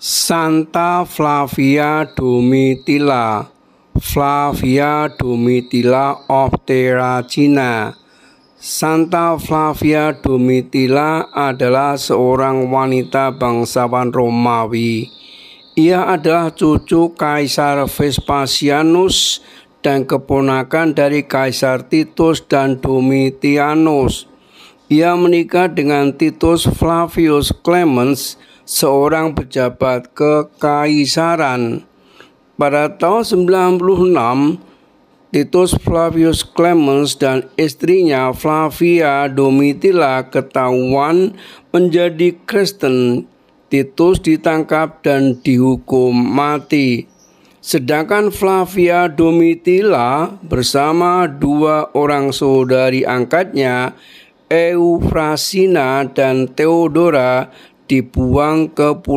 Santa Flavia Domitila, Flavia Domitila of Terracina Santa Flavia Domitila adalah seorang wanita bangsawan Romawi Ia adalah cucu Kaisar Vespasianus dan keponakan dari Kaisar Titus dan Domitianus ia menikah dengan Titus Flavius Clemens seorang pejabat kekaisaran. Pada tahun 96, Titus Flavius Clemens dan istrinya Flavia Domitila ketahuan menjadi Kristen. Titus ditangkap dan dihukum mati. Sedangkan Flavia Domitila bersama dua orang saudari angkatnya Eufrasina dan Theodora dibuang ke pulau